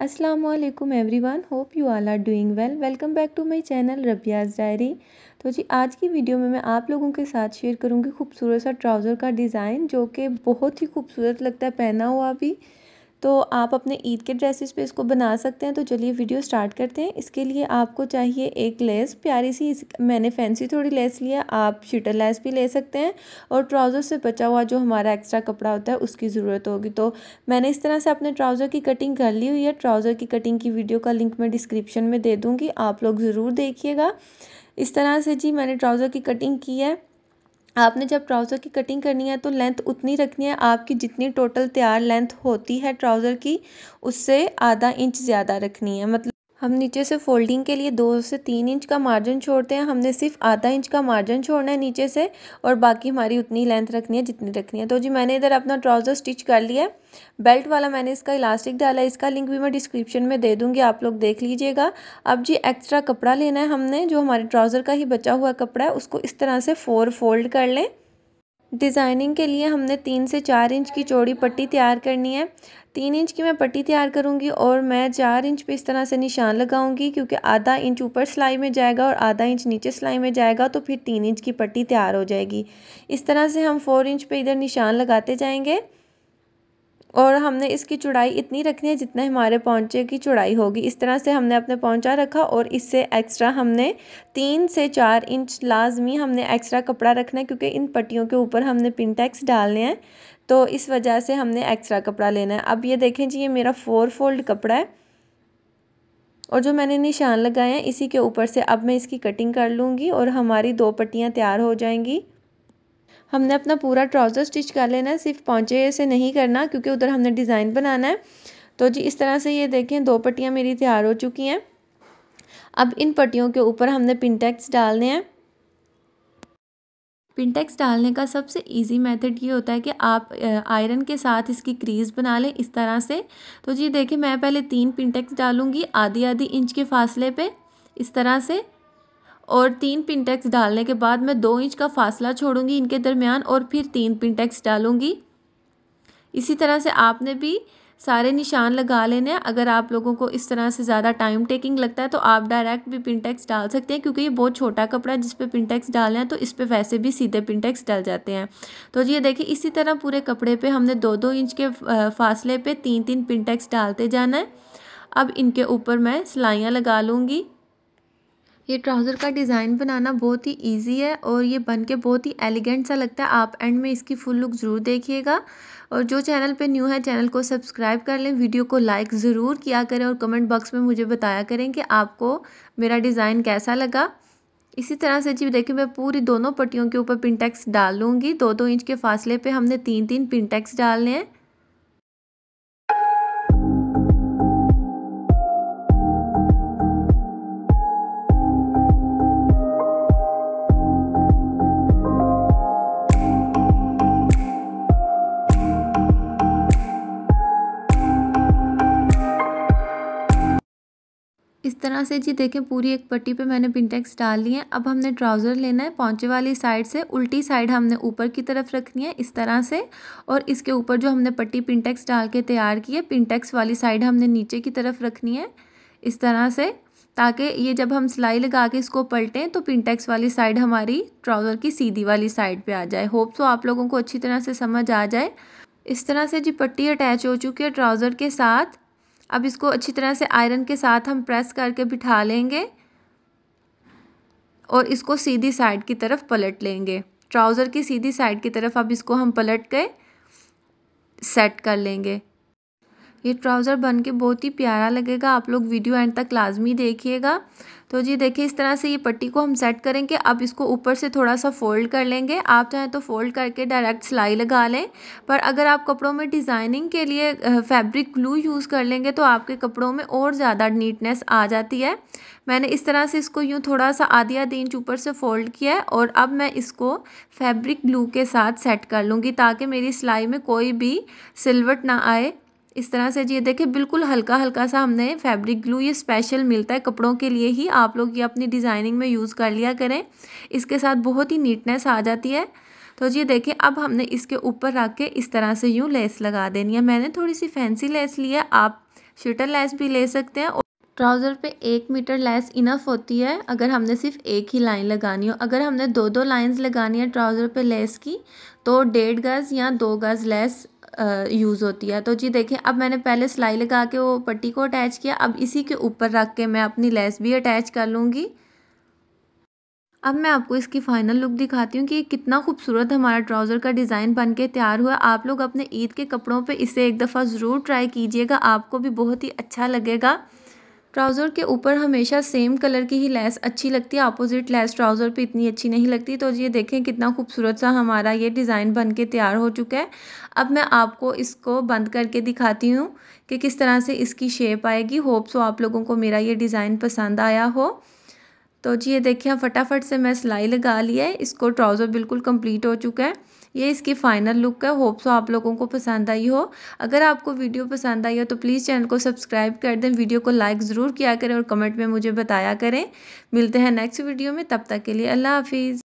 Aslam everyone hope you all are doing well welcome back to my channel Rabiya's diary तो जी आज की video में मैं आप लोगों के साथ शेयर करूँगी खूबसूरत सा ट्राउज़र का डिज़ाइन जो कि बहुत ही खूबसूरत लगता है पहना हुआ भी तो आप अपने ईद के ड्रेसेस पे इसको बना सकते हैं तो चलिए वीडियो स्टार्ट करते हैं इसके लिए आपको चाहिए एक लेस प्यारी सी मैंने फैंसी थोड़ी लेस लिया आप शीटर लेस भी ले सकते हैं और ट्राउज़र से बचा हुआ जो हमारा एक्स्ट्रा कपड़ा होता है उसकी ज़रूरत होगी तो मैंने इस तरह से अपने ट्राउज़र की कटिंग कर ली हुई है ट्राउज़र की कटिंग की वीडियो का लिंक मैं डिस्क्रिप्शन में दे दूँगी आप लोग ज़रूर देखिएगा इस तरह से जी मैंने ट्राउज़र की कटिंग की है आपने जब ट्राउज़र की कटिंग करनी है तो लेंथ उतनी रखनी है आपकी जितनी टोटल तैयार लेंथ होती है ट्राउज़र की उससे आधा इंच ज़्यादा रखनी है मतलब हम नीचे से फोल्डिंग के लिए दो से तीन इंच का मार्जिन छोड़ते हैं हमने सिर्फ आधा इंच का मार्जिन छोड़ना है नीचे से और बाकी हमारी उतनी लेंथ रखनी है जितनी रखनी है तो जी मैंने इधर अपना ट्राउज़र स्टिच कर लिया है बेल्ट वाला मैंने इसका इलास्टिक डाला है इसका लिंक भी मैं डिस्क्रिप्शन में दे दूँगी आप लोग देख लीजिएगा अब जी एक्स्ट्रा कपड़ा लेना है हमने जो हमारे ट्राउज़र का ही बचा हुआ कपड़ा है उसको इस तरह से फोर फोल्ड कर लें डिज़ाइनिंग के लिए हमने तीन से चार इंच की चौड़ी पट्टी तैयार करनी है तीन इंच की मैं पट्टी तैयार करूंगी और मैं चार इंच पे इस तरह से निशान लगाऊंगी क्योंकि आधा इंच ऊपर सिलाई में जाएगा और आधा इंच नीचे सिलाई में जाएगा तो फिर तीन इंच की पट्टी तैयार हो जाएगी इस तरह से हम फोर इंच पे इधर निशान लगाते जाएंगे और हमने इसकी चौड़ाई इतनी रखनी है जितने हमारे पौचे की चौड़ाई होगी इस तरह से हमने अपने पौचा रखा और इससे एक्स्ट्रा हमने तीन से चार इंच लाजमी हमने एक्स्ट्रा कपड़ा रखना है क्योंकि इन पट्टियों के ऊपर हमने पिनटैक्स डालने हैं तो इस वजह से हमने एक्स्ट्रा कपड़ा लेना है अब ये देखें जी ये मेरा फोर फोल्ड कपड़ा है और जो मैंने निशान लगाए हैं इसी के ऊपर से अब मैं इसकी कटिंग कर लूँगी और हमारी दो पट्टियाँ तैयार हो जाएंगी हमने अपना पूरा ट्राउज़र स्टिच कर लेना है सिर्फ पहुँचे से नहीं करना क्योंकि उधर हमने डिज़ाइन बनाना है तो जी इस तरह से ये देखें दो पट्टियाँ मेरी तैयार हो चुकी हैं अब इन पट्टियों के ऊपर हमने पिनटेक्स डालने हैं पिनटेक्स डालने का सबसे इजी मेथड ये होता है कि आप आयरन के साथ इसकी क्रीज बना लें इस तरह से तो जी देखिए मैं पहले तीन पिनटेक्स डालूंगी आधी आधी इंच के फासले पे इस तरह से और तीन पिनटेक्स डालने के बाद मैं दो इंच का फासला छोड़ूंगी इनके दरमियान और फिर तीन पिनटेक्स डालूंगी इसी तरह से आपने भी सारे निशान लगा लेने हैं अगर आप लोगों को इस तरह से ज़्यादा टाइम टेकिंग लगता है तो आप डायरेक्ट भी पिनटेक्स डाल सकते हैं क्योंकि ये बहुत छोटा कपड़ा है जिस पर पिनटेक्स डालना है तो इस पर वैसे भी सीधे पिनटेक्स डल जाते हैं तो ये देखिए इसी तरह पूरे कपड़े पे हमने दो दो इंच के फासले पे तीन तीन पिनटेक्स डालते जाना है अब इनके ऊपर मैं सिलाइयाँ लगा लूँगी ये ट्राउज़र का डिज़ाइन बनाना बहुत ही इजी है और ये बन के बहुत ही एलिगेंट सा लगता है आप एंड में इसकी फुल लुक ज़रूर देखिएगा और जो चैनल पे न्यू है चैनल को सब्सक्राइब कर लें वीडियो को लाइक ज़रूर किया करें और कमेंट बॉक्स में मुझे बताया करें कि आपको मेरा डिज़ाइन कैसा लगा इसी तरह से जी देखिए मैं पूरी दोनों पट्टियों के ऊपर पिनटैक्स लूँगी दो दो इंच के फासले पर हमने तीन तीन पिनटेक्स डालने हैं इस तरह से जी देखें पूरी एक पट्टी पे मैंने पिंटेक्स डाल ली है अब हमने ट्राउज़र लेना है पौंचे वाली साइड से उल्टी साइड हमने ऊपर की तरफ रखनी है इस तरह से और इसके ऊपर जो हमने पट्टी पिंटेक्स डाल के तैयार की है पिंटेक्स वाली साइड हमने नीचे की तरफ रखनी है इस तरह से ताकि ये जब हम सिलाई लगा के इसको पलटें तो पिंटेक्स वाली साइड हमारी ट्राउज़र की सीधी वाली साइड पर आ जाए होप सो आप लोगों को अच्छी तरह से समझ आ जाए इस तरह से जी पट्टी अटैच हो चुकी है ट्राउज़र के साथ अब इसको अच्छी तरह से आयरन के साथ हम प्रेस करके बिठा लेंगे और इसको सीधी साइड की तरफ पलट लेंगे ट्राउज़र की सीधी साइड की तरफ अब इसको हम पलट के सेट कर लेंगे ये ट्राउज़र बन के बहुत ही प्यारा लगेगा आप लोग वीडियो एंड तक लाजमी देखिएगा तो जी देखिए इस तरह से ये पट्टी को हम सेट करेंगे अब इसको ऊपर से थोड़ा सा फोल्ड कर लेंगे आप चाहें तो फोल्ड करके डायरेक्ट सिलाई लगा लें पर अगर आप कपड़ों में डिज़ाइनिंग के लिए फैब्रिक ग्लू यूज़ कर लेंगे तो आपके कपड़ों में और ज़्यादा नीटनेस आ जाती है मैंने इस तरह से इसको यूँ थोड़ा सा आधी आधी इंच ऊपर से फोल्ड किया है और अब मैं इसको फैब्रिक ग्लू के साथ सेट कर लूँगी ताकि मेरी सिलाई में कोई भी सिलवट ना आए इस तरह से जी देखिए बिल्कुल हल्का हल्का सा हमने फैब्रिक ग्लू ये स्पेशल मिलता है कपड़ों के लिए ही आप लोग ये अपनी डिज़ाइनिंग में यूज़ कर लिया करें इसके साथ बहुत ही नीटनेस आ जाती है तो जी देखिए अब हमने इसके ऊपर रख के इस तरह से यूँ लेस लगा देनी है मैंने थोड़ी सी फैंसी लेस ली है आप शटर लेस भी ले सकते हैं और ट्राउज़र पे एक मीटर लेस इनफ होती है अगर हमने सिर्फ एक ही लाइन लगानी हो अगर हमने दो दो लाइंस लगानी है ट्राउज़र पे लेस की तो डेढ़ गज़ या दो गज़ लेस यूज़ होती है तो जी देखें अब मैंने पहले सिलाई लगा के वो पट्टी को अटैच किया अब इसी के ऊपर रख के मैं अपनी लेस भी अटैच कर लूँगी अब मैं आपको इसकी फ़ाइनल लुक दिखाती हूँ कि कितना खूबसूरत हमारा ट्राउज़र का डिज़ाइन बन के तैयार हुआ आप लोग अपने ईद के कपड़ों पर इसे एक दफ़ा ज़रूर ट्राई कीजिएगा आपको भी बहुत ही अच्छा लगेगा ट्राउज़र के ऊपर हमेशा सेम कलर की ही लैस अच्छी लगती है अपोजिट लैस ट्राउज़र पे इतनी अच्छी नहीं लगती तो ये देखें कितना खूबसूरत सा हमारा ये डिज़ाइन बन के तैयार हो चुका है अब मैं आपको इसको बंद करके दिखाती हूँ कि किस तरह से इसकी शेप आएगी होप सो आप लोगों को मेरा ये डिज़ाइन पसंद आया हो तो जी ये देखें फटाफट से मैं सिलाई लगा लिया है इसको ट्राउज़र बिल्कुल कम्प्लीट हो चुका है ये इसकी फाइनल लुक है होप सो तो आप लोगों को पसंद आई हो अगर आपको वीडियो पसंद आई हो तो प्लीज़ चैनल को सब्सक्राइब कर दें वीडियो को लाइक ज़रूर किया करें और कमेंट में मुझे बताया करें मिलते हैं नेक्स्ट वीडियो में तब तक के लिए अल्लाह हाफिज़